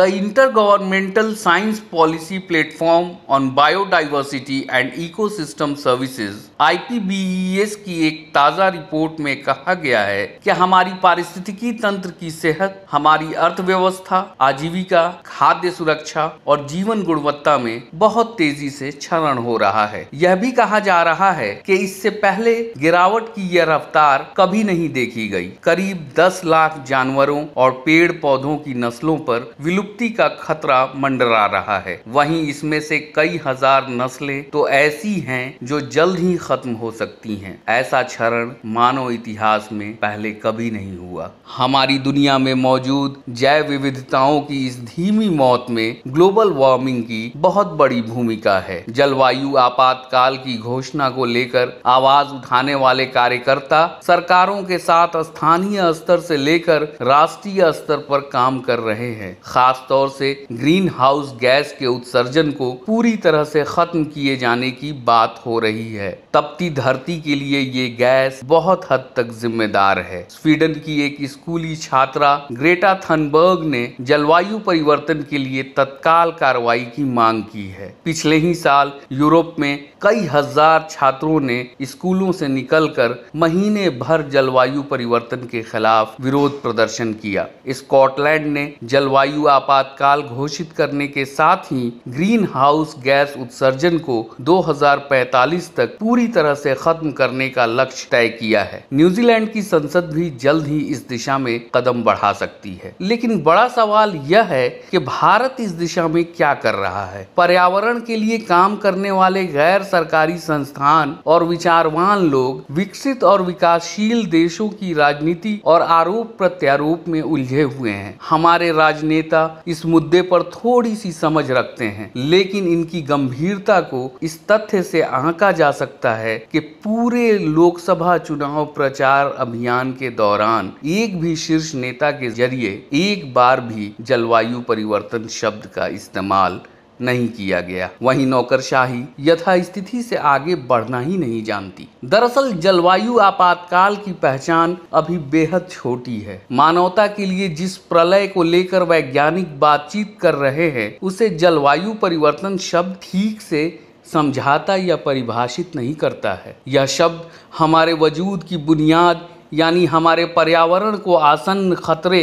the Intergovernmental Science Policy Platform on Biodiversity and Ecosystem Services IPBES की एक ताज़ा report में कहा गया है कि हमारी पारिस्थितिकी तंत्र की सेहत हमारी अर्थव्यवस्था आजीविका खाद्य सुरक्षा और जीवन गुणवत्ता में बहुत तेजी से क्षरण हो रहा है यह भी कहा जा रहा है कि इससे पहले गिरावट की यह रफ्तार कभी नहीं देखी गई करीब 10 लाख जानवरों और पेड़ पौधों की नस्लों पर विलुप्त विलुप्ति का खतरा मंडरा रहा है वहीं इसमें से कई हजार नस्लें तो ऐसी हैं जो जल्द ही खत्म हो सकती हैं ऐसा क्षरण मानव इतिहास में पहले कभी नहीं हुआ हमारी दुनिया में मौजूद जैव विविधताओं की इस धीमी मौत में ग्लोबल वार्मिंग की बहुत बड़ी भूमिका है जलवायु आपातकाल की घोषणा को लेकर आवाज उठाने वाले कार्यकर्ता सरकारों के साथ स्थानीय स्तर से लेकर राष्ट्रीय स्तर पर काम कर रहे हैं खास खासतौर से ग्रीन हाउस गैस के उत्सर्जन को पूरी तरह से खत्म किए जाने की बात हो रही है तपती धरती के लिए ये गैस बहुत हद तक जिम्मेदार है स्वीडन की एक स्कूली छात्रा ग्रेटा थनबर्ग ने जलवायु परिवर्तन के लिए तत्काल कार्रवाई की मांग की है पिछले ही साल यूरोप में कई हजार छात्रों ने स्कूलों से निकलकर महीने भर जलवायु परिवर्तन के खिलाफ विरोध प्रदर्शन किया स्कॉटलैंड ने जलवायु आपातकाल घोषित करने के साथ ही ग्रीन हाउस गैस उत्सर्जन को 2045 तक पूरी तरह से खत्म करने का लक्ष्य तय किया है न्यूजीलैंड की संसद भी जल्द ही इस दिशा में कदम बढ़ा सकती है लेकिन बड़ा सवाल यह है कि भारत इस दिशा में क्या कर रहा है पर्यावरण के लिए काम करने वाले गैर सरकारी संस्थान और विचारवान लोग विकसित और विकासशील देशों की राजनीति और आरोप प्रत्यारोप में उलझे हुए हैं हमारे राजनेता इस मुद्दे पर थोड़ी सी समझ रखते हैं लेकिन इनकी गंभीरता को इस तथ्य से आंका जा सकता है कि पूरे लोकसभा चुनाव प्रचार अभियान के दौरान एक भी शीर्ष नेता के जरिए एक बार भी जलवायु परिवर्तन शब्द का इस्तेमाल नहीं किया गया वहीं नौकरशाही यथास्थिति से आगे बढ़ना ही नहीं जानती दरअसल जलवायु आपातकाल की पहचान अभी बेहद छोटी है मानवता के लिए जिस प्रलय को लेकर वैज्ञानिक बातचीत कर रहे हैं उसे जलवायु परिवर्तन शब्द ठीक से समझाता या परिभाषित नहीं करता है यह शब्द हमारे वजूद की बुनियाद यानी हमारे पर्यावरण को आसन्न खतरे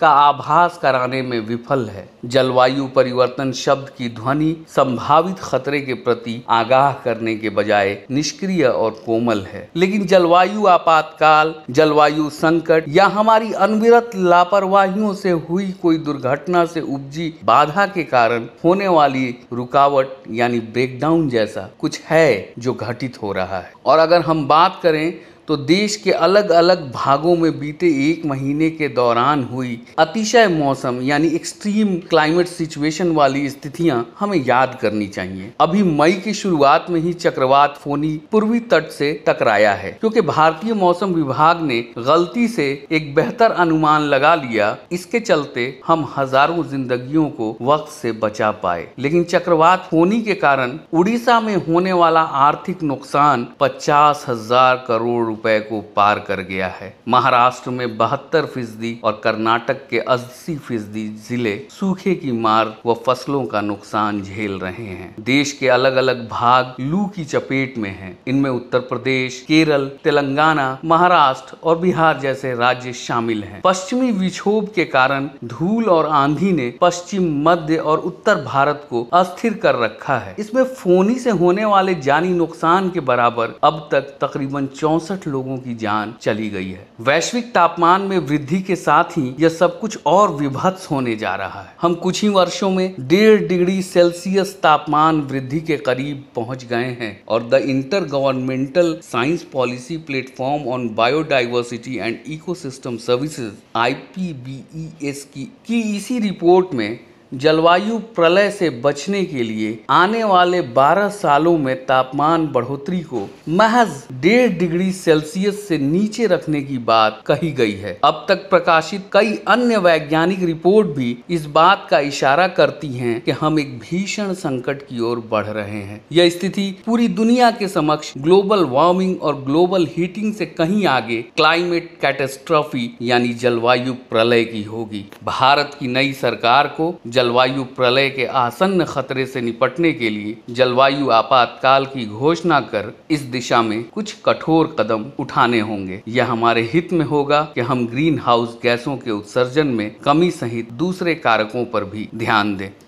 का आभास कराने में विफल है जलवायु परिवर्तन शब्द की ध्वनि संभावित खतरे के प्रति आगाह करने के बजाय निष्क्रिय और कोमल है लेकिन जलवायु आपातकाल जलवायु संकट या हमारी अनविरत लापरवाहियों से हुई कोई दुर्घटना से उपजी बाधा के कारण होने वाली रुकावट यानी ब्रेकडाउन जैसा कुछ है जो घटित हो रहा है और अगर हम बात करें तो देश के अलग अलग भागों में बीते एक महीने के दौरान हुई अतिशय मौसम यानी एक्सट्रीम क्लाइमेट सिचुएशन वाली स्थितियां हमें याद करनी चाहिए अभी मई की शुरुआत में ही चक्रवात फोनी पूर्वी तट से टकराया है क्योंकि भारतीय मौसम विभाग ने गलती से एक बेहतर अनुमान लगा लिया इसके चलते हम हजारों जिंदगियों को वक्त से बचा पाए लेकिन चक्रवात फोनी के कारण उड़ीसा में होने वाला आर्थिक नुकसान पचास हजार करोड़ रुपए को पार कर गया है महाराष्ट्र में बहत्तर फीसदी और कर्नाटक के अस्सी फीसदी जिले सूखे की मार व फसलों का नुकसान झेल रहे हैं देश के अलग अलग भाग लू की चपेट में हैं। इनमें उत्तर प्रदेश केरल तेलंगाना महाराष्ट्र और बिहार जैसे राज्य शामिल हैं। पश्चिमी विक्षोभ के कारण धूल और आंधी ने पश्चिम मध्य और उत्तर भारत को अस्थिर कर रखा है इसमें फोनी से होने वाले जानी नुकसान के बराबर अब तक तकरीबन चौसठ लोगों की जान चली गई है वैश्विक तापमान में वृद्धि के साथ ही यह सब कुछ और विभत्स होने जा रहा है हम कुछ ही वर्षों में डेढ़ डिग्री सेल्सियस तापमान वृद्धि के करीब पहुंच गए हैं और the intergovernmental science policy platform on biodiversity and ecosystem services आई की, की इसी रिपोर्ट में जलवायु प्रलय से बचने के लिए आने वाले 12 सालों में तापमान बढ़ोतरी को महज डेढ़ डिग्री सेल्सियस से नीचे रखने की बात कही गई है अब तक प्रकाशित कई अन्य वैज्ञानिक रिपोर्ट भी इस बात का इशारा करती हैं कि हम एक भीषण संकट की ओर बढ़ रहे हैं यह स्थिति पूरी दुनिया के समक्ष ग्लोबल वार्मिंग और ग्लोबल हीटिंग से कहीं आगे क्लाइमेट कैटेस्ट्रॉफी यानी जलवायु प्रलय की होगी भारत की नई सरकार को जलवायु प्रलय के आसन्न खतरे से निपटने के लिए जलवायु आपातकाल की घोषणा कर इस दिशा में कुछ कठोर कदम उठाने होंगे यह हमारे हित में होगा कि हम ग्रीन हाउस गैसों के उत्सर्जन में कमी सहित दूसरे कारकों पर भी ध्यान दें